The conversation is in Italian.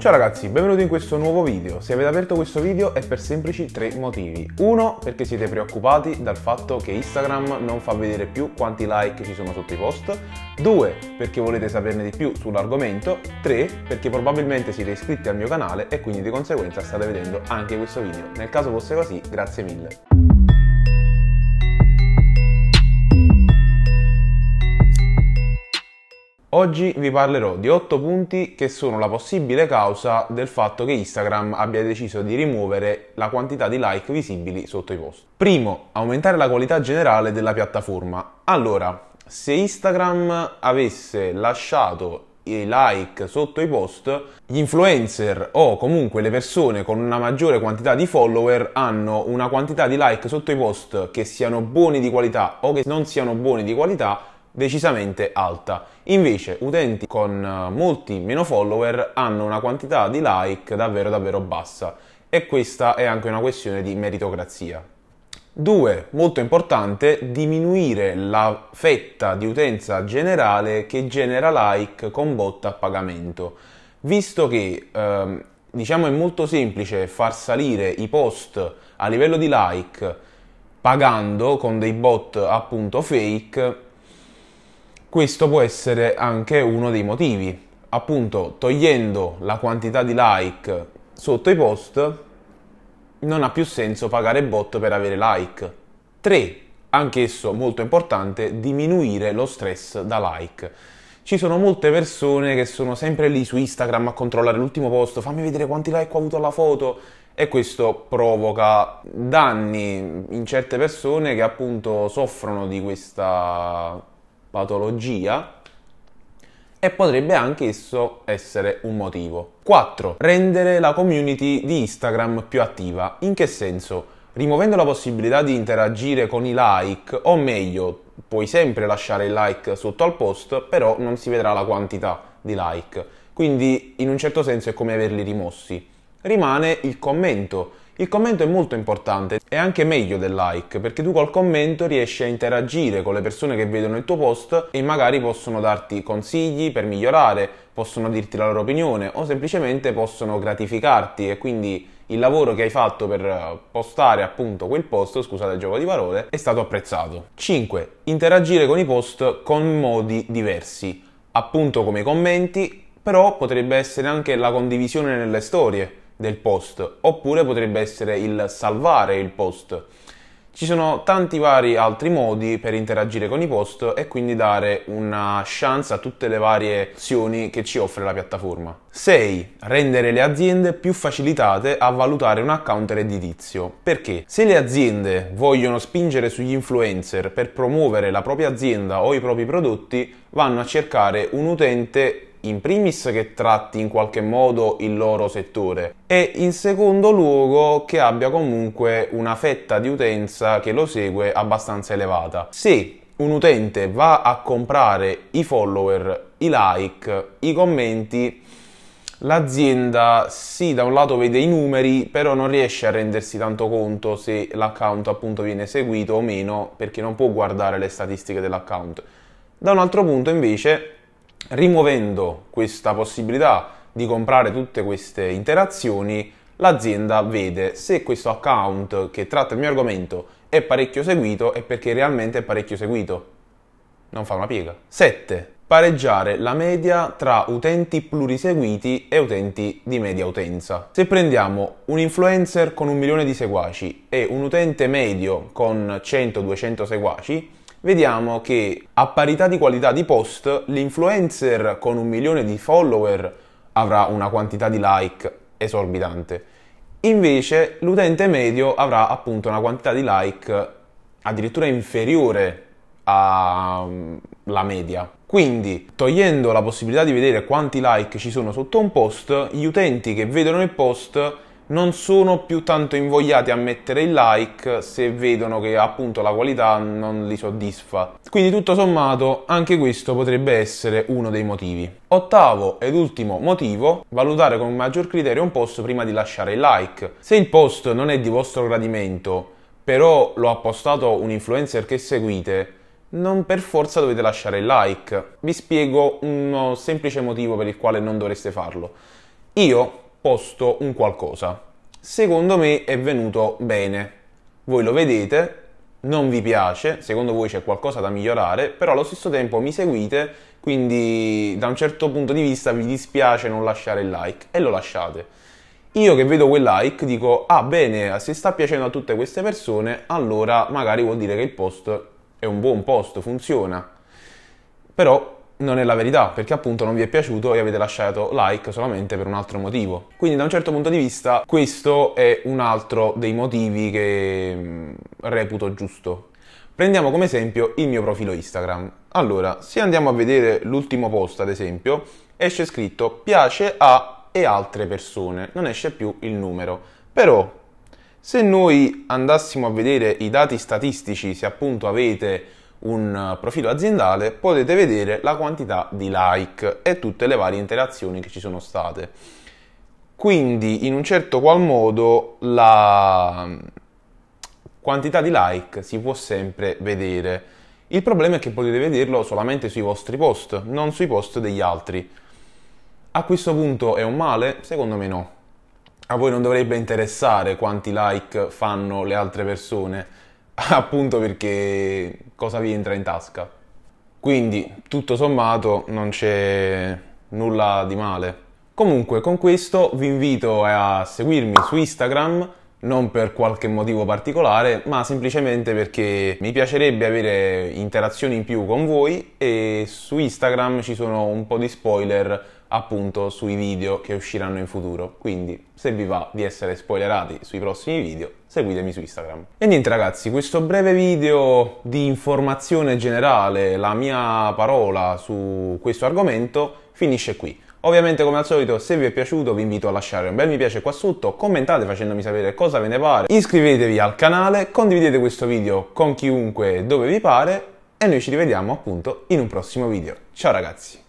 Ciao ragazzi, benvenuti in questo nuovo video. Se avete aperto questo video è per semplici tre motivi. Uno, perché siete preoccupati dal fatto che Instagram non fa vedere più quanti like ci sono sotto i post. Due, perché volete saperne di più sull'argomento. Tre, perché probabilmente siete iscritti al mio canale e quindi di conseguenza state vedendo anche questo video. Nel caso fosse così, grazie mille. Oggi vi parlerò di 8 punti che sono la possibile causa del fatto che Instagram abbia deciso di rimuovere la quantità di like visibili sotto i post. Primo, aumentare la qualità generale della piattaforma. Allora, se Instagram avesse lasciato i like sotto i post, gli influencer o comunque le persone con una maggiore quantità di follower hanno una quantità di like sotto i post che siano buoni di qualità o che non siano buoni di qualità decisamente alta Invece utenti con eh, molti meno follower hanno una quantità di like davvero davvero bassa e questa è anche una questione di meritocrazia. 2. Molto importante, diminuire la fetta di utenza generale che genera like con bot a pagamento, visto che ehm, diciamo è molto semplice far salire i post a livello di like pagando con dei bot appunto fake questo può essere anche uno dei motivi. Appunto, togliendo la quantità di like sotto i post, non ha più senso pagare bot per avere like. 3. Anch'esso molto importante, diminuire lo stress da like. Ci sono molte persone che sono sempre lì su Instagram a controllare l'ultimo post, fammi vedere quanti like ho avuto alla foto e questo provoca danni in certe persone che appunto soffrono di questa patologia e potrebbe anche esso essere un motivo. 4. Rendere la community di Instagram più attiva. In che senso? Rimuovendo la possibilità di interagire con i like, o meglio, puoi sempre lasciare il like sotto al post, però non si vedrà la quantità di like. Quindi in un certo senso è come averli rimossi. Rimane il commento il commento è molto importante, è anche meglio del like, perché tu col commento riesci a interagire con le persone che vedono il tuo post e magari possono darti consigli per migliorare, possono dirti la loro opinione o semplicemente possono gratificarti e quindi il lavoro che hai fatto per eh, postare appunto quel post, scusate il gioco di parole, è stato apprezzato. 5. Interagire con i post con modi diversi, appunto come i commenti, però potrebbe essere anche la condivisione nelle storie del post, oppure potrebbe essere il salvare il post. Ci sono tanti vari altri modi per interagire con i post e quindi dare una chance a tutte le varie azioni che ci offre la piattaforma. 6. Rendere le aziende più facilitate a valutare un account redditizio. Perché? Se le aziende vogliono spingere sugli influencer per promuovere la propria azienda o i propri prodotti, vanno a cercare un utente in primis che tratti in qualche modo il loro settore e in secondo luogo che abbia comunque una fetta di utenza che lo segue abbastanza elevata. Se un utente va a comprare i follower, i like, i commenti, l'azienda sì da un lato vede i numeri però non riesce a rendersi tanto conto se l'account appunto viene seguito o meno perché non può guardare le statistiche dell'account. Da un altro punto invece Rimuovendo questa possibilità di comprare tutte queste interazioni, l'azienda vede se questo account che tratta il mio argomento è parecchio seguito e perché realmente è parecchio seguito. Non fa una piega. 7. Pareggiare la media tra utenti pluriseguiti e utenti di media utenza. Se prendiamo un influencer con un milione di seguaci e un utente medio con 100-200 seguaci, vediamo che a parità di qualità di post, l'influencer con un milione di follower avrà una quantità di like esorbitante. Invece l'utente medio avrà appunto una quantità di like addirittura inferiore alla mm, media. Quindi, togliendo la possibilità di vedere quanti like ci sono sotto un post, gli utenti che vedono il post non sono più tanto invogliati a mettere il like se vedono che appunto la qualità non li soddisfa. Quindi tutto sommato anche questo potrebbe essere uno dei motivi. Ottavo ed ultimo motivo, valutare con maggior criterio un post prima di lasciare il like. Se il post non è di vostro gradimento, però lo ha postato un influencer che seguite, non per forza dovete lasciare il like. Vi spiego un semplice motivo per il quale non dovreste farlo. Io posto un qualcosa. Secondo me è venuto bene. Voi lo vedete, non vi piace, secondo voi c'è qualcosa da migliorare, però allo stesso tempo mi seguite, quindi da un certo punto di vista vi dispiace non lasciare il like e lo lasciate. Io che vedo quel like dico, ah bene, se sta piacendo a tutte queste persone, allora magari vuol dire che il post è un buon post, funziona. Però non è la verità, perché appunto non vi è piaciuto e avete lasciato like solamente per un altro motivo. Quindi da un certo punto di vista questo è un altro dei motivi che mm, reputo giusto. Prendiamo come esempio il mio profilo Instagram. Allora, se andiamo a vedere l'ultimo post, ad esempio, esce scritto piace a e altre persone, non esce più il numero. Però se noi andassimo a vedere i dati statistici, se appunto avete un eh, profilo aziendale potete vedere la quantità di like e tutte le varie interazioni che ci sono state. Quindi in un certo qual modo la mm, quantità di like si può sempre vedere. Il problema è che potete vederlo solamente sui vostri post, non sui post degli altri. A questo punto è un male? Secondo me no. A voi non dovrebbe interessare quanti like fanno le altre persone appunto perché cosa vi entra in tasca. Quindi, tutto sommato, non c'è nulla di male. Comunque, con questo vi invito eh, a seguirmi su Instagram, non per qualche motivo particolare, ma semplicemente perché mi piacerebbe avere interazioni in più con voi e su Instagram ci sono un po' di spoiler appunto sui video che usciranno in futuro. Quindi, se vi va di essere spoilerati sui prossimi video, seguitemi su Instagram. E niente ragazzi, questo breve video di informazione generale, la mia parola su questo argomento, finisce qui. Ovviamente come al solito se vi è piaciuto vi invito a lasciare un bel mi piace qua sotto, commentate facendomi sapere cosa ve ne pare, iscrivetevi al canale, condividete questo video con chiunque dove vi pare e noi ci rivediamo appunto in un prossimo video. Ciao ragazzi!